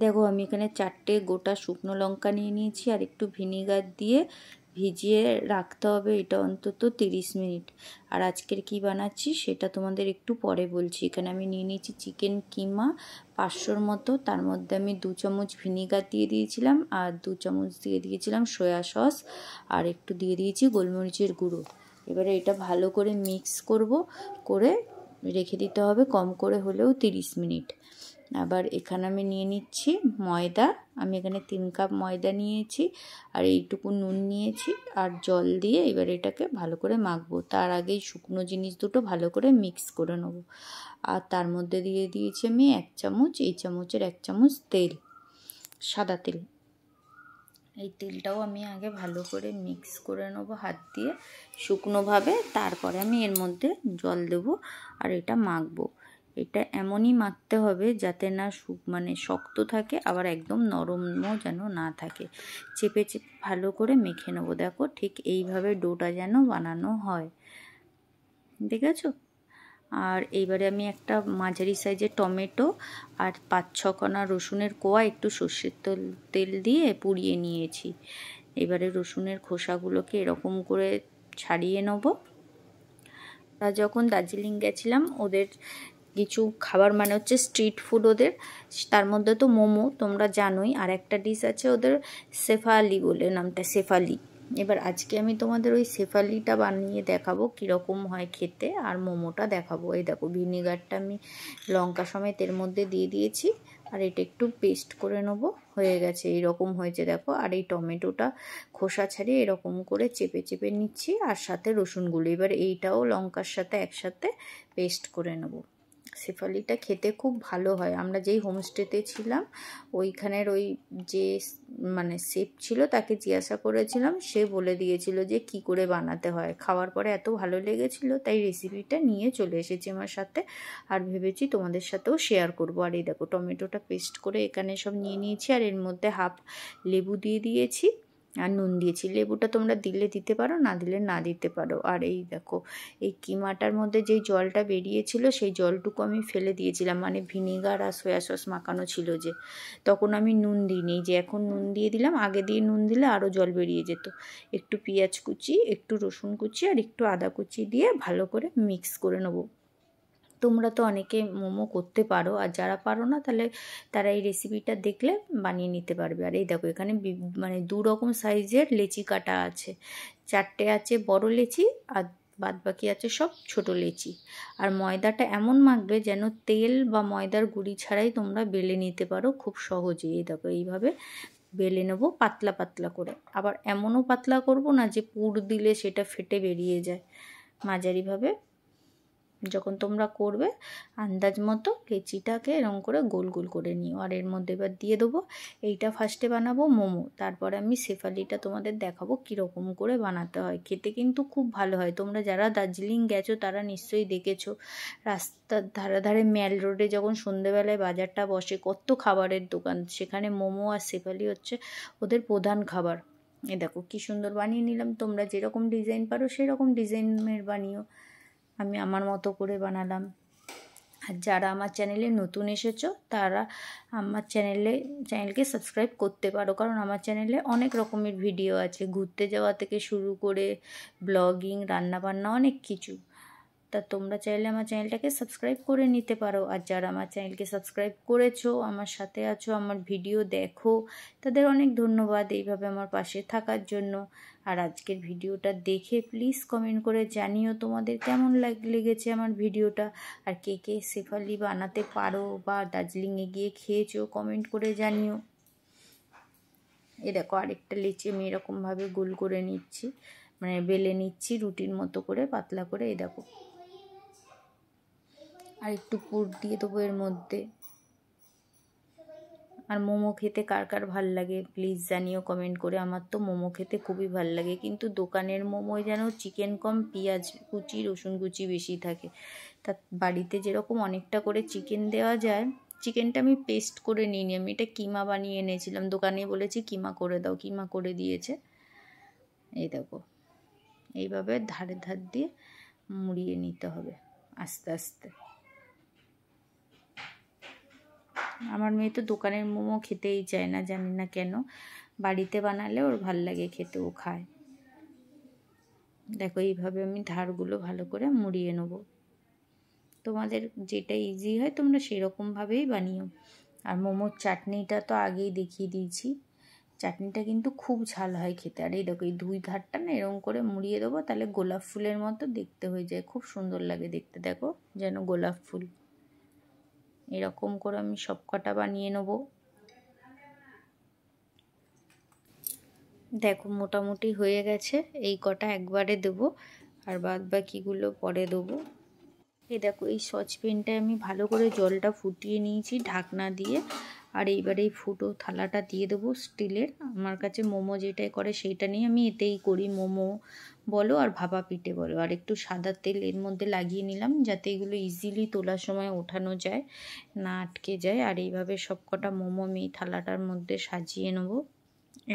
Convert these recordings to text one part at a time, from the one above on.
দেখো আমি এখানে চারটে গোটা শুকনো লঙ্কা নিয়ে নিয়েছি আর একটু ভিনিগার দিয়ে ভিজিয়ে রাখতে হবে এটা অন্তত তিরিশ মিনিট আর আজকের কি বানাচ্ছি সেটা তোমাদের একটু পরে বলছি এখানে আমি নিয়ে নিয়েছি চিকেন কিমা পাঁচশোর মতো তার মধ্যে আমি দু চামচ ভিনিগার দিয়ে দিয়েছিলাম আর দু চামচ দিয়ে দিয়েছিলাম সয়া সস আর একটু দিয়ে দিয়েছি গোলমরিচের গুঁড়ো এবারে এটা ভালো করে মিক্স করব করে রেখে দিতে হবে কম করে হলেও 30 মিনিট আবার এখানে আমি নিয়ে নিচ্ছি ময়দা আমি এখানে তিন কাপ ময়দা নিয়েছি আর এইটুকু নুন নিয়েছি আর জল দিয়ে এবার এটাকে ভালো করে মাখবো তার আগেই শুকনো জিনিস দুটো ভালো করে মিক্স করে নেব আর তার মধ্যে দিয়ে দিয়েছি আমি এক চামচ এই চামচের এক চামচ তেল সাদা তেল এই তেলটাও আমি আগে ভালো করে মিক্স করে নেব হাত দিয়ে শুকনোভাবে তারপরে আমি এর মধ্যে জল দেব আর এটা মাখবো এটা এমনই মাখতে হবে যাতে না মানে শক্ত থাকে আবার একদম নরমও যেন না থাকে চেপে চেপে ভালো করে মেখে নেবো দেখো ঠিক এইভাবে ডোটা যেন বানানো হয় ঠিক আছে আর এইবারে আমি একটা মাঝারি সাইজের টমেটো আর পাঁচ ছকণা রসুনের কোয়া একটু সর্ষের তেল তেল দিয়ে পুড়িয়ে নিয়েছি এবারে রসুনের খোসাগুলোকে এরকম করে ছাড়িয়ে নেবো যখন দার্জিলিং গেছিলাম ওদের কিছু খাবার মানে হচ্ছে স্ট্রিট ফুড ওদের তার মধ্যে তো মোমো তোমরা জানোই আর একটা ডিশ আছে ওদের সেফালি বলে নামটা সেফালি এবার আজকে আমি তোমাদের ওই সেফালিটা বানিয়ে দেখাবো কীরকম হয় খেতে আর মোমোটা দেখাবো এই দেখো ভিনিগারটা আমি লঙ্কা সমেত এর মধ্যে দিয়ে দিয়েছি আর এটা একটু পেস্ট করে নেবো হয়ে গেছে এইরকম হয়েছে দেখো আর এই টমেটোটা খোসা ছাড়িয়ে এরকম করে চেপে চেপে নিচ্ছি আর সাথে রসুনগুলো এবার এইটাও লঙ্কার সাথে একসাথে পেস্ট করে নেবো শেফালিটা খেতে খুব ভালো হয় আমরা যেই হোমস্টেতে ছিলাম ওইখানের ওই যে মানে শেফ ছিল তাকে জিজ্ঞাসা করেছিলাম সে বলে দিয়েছিল যে কি করে বানাতে হয় খাওয়ার পরে এত ভালো লেগেছিল তাই রেসিপিটা নিয়ে চলে এসেছি আমার সাথে আর ভেবেছি তোমাদের সাথেও শেয়ার করব আর এই দেখো টমেটোটা পেস্ট করে এখানে সব নিয়ে নিয়েছি আর এর মধ্যে হাফ লেবু দিয়ে দিয়েছি আর নুন দিয়েছি লেবুটা তোমরা দিলে দিতে পারো না দিলে না দিতে পারো আর এই দেখো এই কিমাটার মধ্যে যেই জলটা বেরিয়েছিল সেই জলটুকু আমি ফেলে দিয়েছিলাম মানে ভিনেগার আর সয়া সস মাখানো ছিল যে তখন আমি নুন দিইনি যে এখন নুন দিয়ে দিলাম আগে দিয়ে নুন দিলে আরও জল বেরিয়ে যেত একটু পেঁয়াজ কুচি একটু রসুন কুচি আর একটু আদা কুচি দিয়ে ভালো করে মিক্স করে নেবো তোমরা তো অনেকে মোমো করতে পারো আর যারা পারো না তাহলে তারা এই রেসিপিটা দেখলে বানিয়ে নিতে পারবে আর এই দেখো এখানে মানে দু রকম সাইজের লেচি কাটা আছে চারটে আছে বড় লেচি আর বাদ বাকি আছে সব ছোট লেচি আর ময়দাটা এমন মাখবে যেন তেল বা ময়দার গুঁড়ি ছাড়াই তোমরা বেলে নিতে পারো খুব সহজেই এই দেখো এইভাবে বেলে নেবো পাতলা পাতলা করে আবার এমনও পাতলা করব না যে পুর দিলে সেটা ফেটে বেরিয়ে যায় মাঝারিভাবে যখন তোমরা করবে আন্দাজ মতো কেচিটাকে এরম করে গোল গোল করে নিও আর এর মধ্যে এবার দিয়ে দেবো এইটা ফার্স্টে বানাবো মোমো তারপরে আমি সেফালিটা তোমাদের দেখাবো কীরকম করে বানাতে হয় খেতে কিন্তু খুব ভালো হয় তোমরা যারা দার্জিলিং গেছো তারা নিশ্চয়ই দেখেছো রাস্তার ধারে ধারে ম্যাল রোডে যখন সন্ধেবেলায় বাজারটা বসে কত খাবারের দোকান সেখানে মোমো আর সেফালি হচ্ছে ওদের প্রধান খাবার এ দেখো কী সুন্দর বানিয়ে নিলাম তোমরা যেরকম ডিজাইন পারো সেরকম ডিজাইনের বানিও আমি আমার মতো করে বানালাম আর যারা আমার চ্যানেলে নতুন এসেছো তারা আমার চ্যানেলে চ্যানেলকে সাবস্ক্রাইব করতে পারো কারণ আমার চ্যানেলে অনেক রকমের ভিডিও আছে ঘুরতে যাওয়া থেকে শুরু করে ব্লগিং রান্নাবান্না অনেক কিছু তা তোমরা চাইলে আমার চ্যানেলটাকে সাবস্ক্রাইব করে নিতে পারো আর যারা আমার চ্যানেলকে সাবস্ক্রাইব করেছো আমার সাথে আছো আমার ভিডিও দেখো তাদের অনেক ধন্যবাদ এইভাবে আমার পাশে থাকার জন্য আর আজকের ভিডিওটা দেখে প্লিজ কমেন্ট করে জানিও তোমাদের কেমন লেগেছে আমার ভিডিওটা আর কে কে শেফালি বানাতে পারো বা দার্জিলিংয়ে গিয়ে খেয়েছো কমেন্ট করে জানিও এ দেখো আরেকটা লিচি আমি এরকমভাবে গোল করে নিচ্ছি মানে বেলে নিচ্ছি রুটির মতো করে পাতলা করে এ দেখো আর একটু পুর দিয়ে দেবো এর মধ্যে আর মোমো খেতে কার কার ভাল লাগে প্লিজ জানিও কমেন্ট করে আমার তো মোমো খেতে খুবই ভাল লাগে কিন্তু দোকানের মোমোয় যেন চিকেন কম পেঁয়াজ কুচি রসুন কুচি বেশি থাকে তা বাড়িতে যেরকম অনেকটা করে চিকেন দেওয়া যায় চিকেনটা আমি পেস্ট করে নিইনি আমি এটা কিমা বানিয়ে এনেছিলাম দোকানে বলেছি কিমা করে দাও কিমা করে দিয়েছে এই দেখো এইভাবে ধারে ধার দিয়ে মুড়িয়ে নিতে হবে আস্তে আস্তে আমার মেয়ে তো দোকানের মোমো খেতেই চায় না জানি না কেন বাড়িতে বানালে ওর ভাল লাগে খেতে ও খায় দেখো এইভাবে আমি ধারগুলো ভালো করে মুড়িয়ে নেব তোমাদের যেটা ইজি হয় তোমরা সেরকমভাবেই বানিও আর মোমোর চাটনিটা তো আগেই দেখিয়ে দিয়েছি চাটনিটা কিন্তু খুব ঝাল হয় খেতে আর এই দেখো এই দুই ধারটা না এরকম করে মুড়িয়ে দেবো তাহলে গোলাপ ফুলের মতো দেখতে হয়ে যায় খুব সুন্দর লাগে দেখতে দেখো যেন গোলাপ ফুল এরকম করে আমি সব কটা বানিয়ে নেব দেখো মোটামুটি হয়ে গেছে এই কটা একবারে দেব আর বাদ বাকিগুলো পরে দেবো এই দেখো এই সচপেনটায় আমি ভালো করে জলটা ফুটিয়ে নিয়েছি ঢাকনা দিয়ে আর এইবার এই ফুটো থালাটা দিয়ে দেবো স্টিলের আমার কাছে মোমো যেটাই করে সেইটা নিয়ে আমি এতেই করি মোমো বলো আর ভাপা পিঠে বলো আর একটু সাদা তেল এর মধ্যে লাগিয়ে নিলাম যাতে এগুলো ইজিলি তোলার সময় ওঠানো যায় না আটকে যায় আর এইভাবে সব কটা মোমো আমি থালাটার মধ্যে সাজিয়ে নেব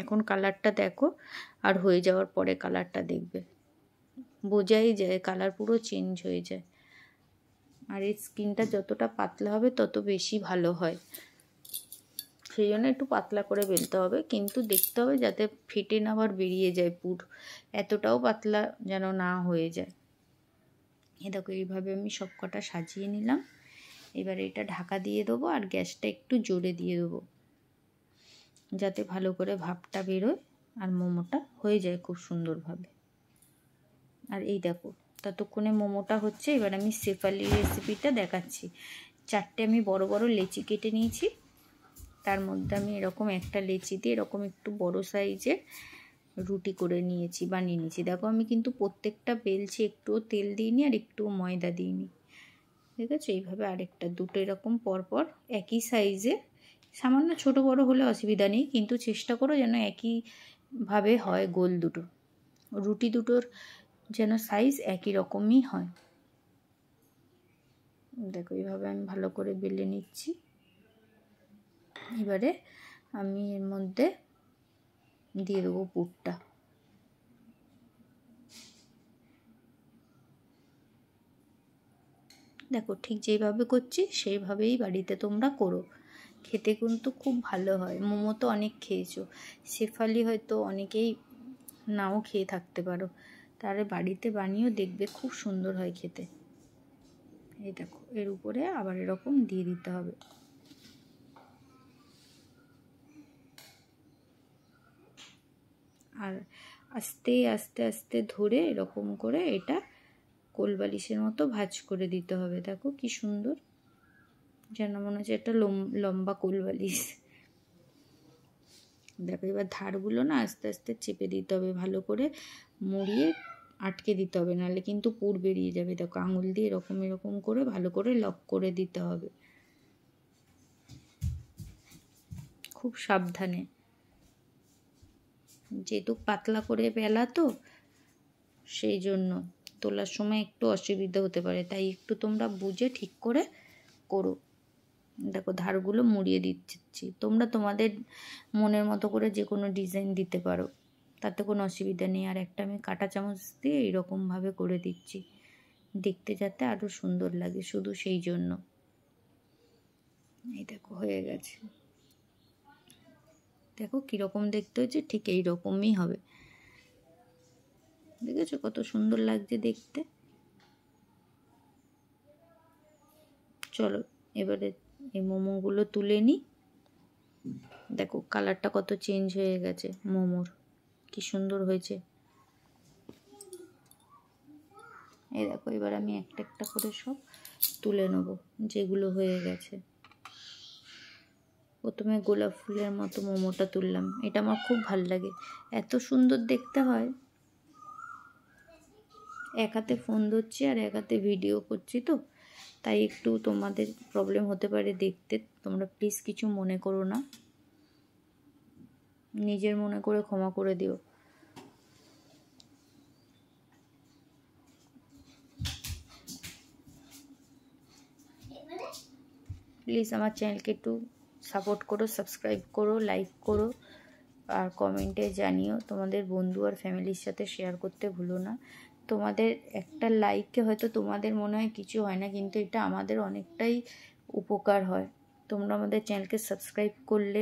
এখন কালারটা দেখো আর হয়ে যাওয়ার পরে কালারটা দেখবে বোঝাই যায় কালার পুরো চেঞ্জ হয়ে যায় আর এই স্কিনটা যতটা পাতলা হবে তত বেশি ভালো হয় সেই জন্য একটু পাতলা করে বেলতে হবে কিন্তু দেখতে হবে যাতে ফেটে না আবার বেরিয়ে যায় পুর এতটাও পাতলা যেন না হয়ে যায় এ দেখো এইভাবে আমি সব কটা সাজিয়ে নিলাম এবার এটা ঢাকা দিয়ে দেবো আর গ্যাসটা একটু জোরে দিয়ে দেবো যাতে ভালো করে ভাপটা বেরোয় আর মোমোটা হয়ে যায় খুব সুন্দরভাবে আর এই দেখো ততক্ষণে মোমোটা হচ্ছে এবার আমি সেফালি রেসিপিটা দেখাচ্ছি চারটে আমি বড় বড় লেচি কেটে নিয়েছি তার মধ্যে আমি এরকম একটা লেচি দিয়ে এরকম একটু বড় সাইজে রুটি করে নিয়েছি বানিয়ে নিয়েছি দেখো আমি কিন্তু প্রত্যেকটা বেলছি একটুও তেল দিইনি আর একটুও ময়দা দিইনি ঠিক আছে এইভাবে আরেকটা দুটো এরকম পরপর একই সাইজে সামান্য ছোট বড় হলে অসুবিধা নেই কিন্তু চেষ্টা করো যেন একইভাবে হয় গোল দুটো রুটি দুটোর যেন সাইজ একই রকমই হয় দেখো এইভাবে আমি ভালো করে বেলে নিচ্ছি এবারে আমি এর মধ্যে দিয়ে দেবো পুরটা দেখো ঠিক যেভাবে করছি সেইভাবেই বাড়িতে তোমরা করো খেতে কিন্তু খুব ভালো হয় মোমো তো অনেক খেয়েছো শেফালি হয়তো অনেকেই নাও খেয়ে থাকতে পারো তারে বাড়িতে বানিয়েও দেখবে খুব সুন্দর হয় খেতে এই দেখো এর উপরে আবার এরকম দিয়ে দিতে হবে আর আস্তে আস্তে আস্তে ধরে এরকম করে এটা কোলবালিশের মতো ভাজ করে দিতে হবে দেখো কি সুন্দর যেন মনে হচ্ছে একটা লম্বা কোলবালিশ দেখো এবার ধারগুলো না আস্তে আস্তে চেপে দিতে হবে ভালো করে মুড়িয়ে আটকে দিতে হবে নাহলে কিন্তু পুর বেরিয়ে যাবে দেখো আঙুল দিয়ে এরকম এরকম করে ভালো করে লক করে দিতে হবে খুব সাবধানে যেহেতু পাতলা করে বেলা তো সেই জন্য তোলার সময় একটু অসুবিধা হতে পারে তাই একটু তোমরা বুঝে ঠিক করে করো দেখো ধারগুলো মুড়িয়ে দিচ্ছি তোমরা তোমাদের মনের মতো করে যে কোনো ডিজাইন দিতে পারো তাতে কোনো অসুবিধা নেই আর একটা আমি কাটা চামচ দিয়ে এইরকমভাবে করে দিচ্ছি দেখতে যাতে আরও সুন্দর লাগে শুধু সেই জন্য এই দেখো হয়ে গেছে দেখো কীরকম দেখতে হয়েছে ঠিক এই রকমই হবে দেখেছ কত সুন্দর লাগছে দেখতে চলো এবারে এই মোমোগুলো তুলে নিই দেখো কালারটা কত চেঞ্জ হয়ে গেছে মোমোর কি সুন্দর হয়েছে এই দেখো এবার আমি একটা একটা করে সব তুলে নেবো যেগুলো হয়ে গেছে প্রথমে গোলাপ ফুলের মতো মোমোটা তুললাম এটা আমার খুব ভাল লাগে এত সুন্দর দেখতে হয় এক হাতে ফোন ধরছি আর এক হাতে ভিডিও করছি তো তাই একটু তোমাদের প্রবলেম হতে পারে দেখতে তোমরা প্লিজ কিছু মনে করো না নিজের মনে করে ক্ষমা করে দিও প্লিজ আমার চ্যানেলকে একটু সাপোর্ট করো সাবস্ক্রাইব করো লাইক করো আর কমেন্টে জানিও তোমাদের বন্ধু আর ফ্যামিলির সাথে শেয়ার করতে ভুলো না তোমাদের একটা লাইকে হয়তো তোমাদের মনে হয় কিছু হয় না কিন্তু এটা আমাদের অনেকটাই উপকার হয় তোমরা আমাদের চ্যানেলকে সাবস্ক্রাইব করলে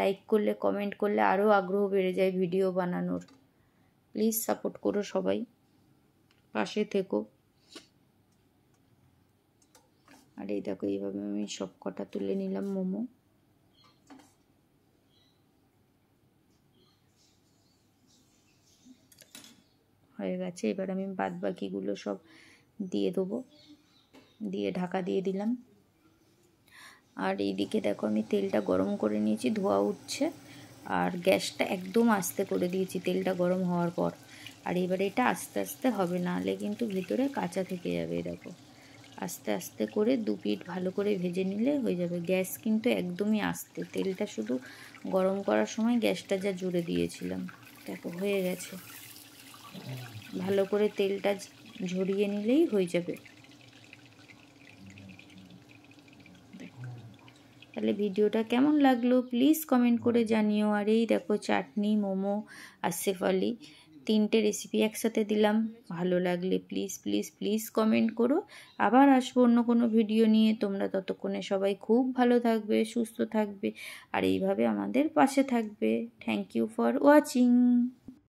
লাইক করলে কমেন্ট করলে আরও আগ্রহ বেড়ে যায় ভিডিও বানানোর প্লিজ সাপোর্ট করো সবাই পাশে থেকো আর এই দেখো এইভাবে আমি সব কটা তুলে নিলাম মোমো হয়ে গেছে এবার আমি বাদ বাকিগুলো সব দিয়ে দেবো দিয়ে ঢাকা দিয়ে দিলাম আর এইদিকে দেখো আমি তেলটা গরম করে নিয়েছি ধোয়া উঠছে আর গ্যাসটা একদম আস্তে করে দিয়েছি তেলটা গরম হওয়ার পর আর এবার এটা আস্তে আস্তে হবে না হলে কিন্তু ভিতরে কাঁচা থেকে যাবে দেখো আস্তে আস্তে করে দু পিট ভালো করে ভেজে নিলে হয়ে যাবে গ্যাস কিন্তু একদমই আস্তে তেলটা শুধু গরম করার সময় গ্যাসটা যা জুড়ে দিয়েছিলাম দেখো হয়ে গেছে ভালো করে তেলটা ঝরিয়ে নিলেই হয়ে যাবে তাহলে ভিডিওটা কেমন লাগলো প্লিজ কমেন্ট করে জানিও আর এই দেখো চাটনি মোমো আসেফ আলি তিনটে রেসিপি একসাথে দিলাম ভালো লাগলে প্লিজ প্লিজ প্লিজ কমেন্ট করো আবার আসবো অন্য কোনো ভিডিও নিয়ে তোমরা ততক্ষণে সবাই খুব ভালো থাকবে সুস্থ থাকবে আর এইভাবে আমাদের পাশে থাকবে থ্যাংক ইউ ফর ওয়াচিং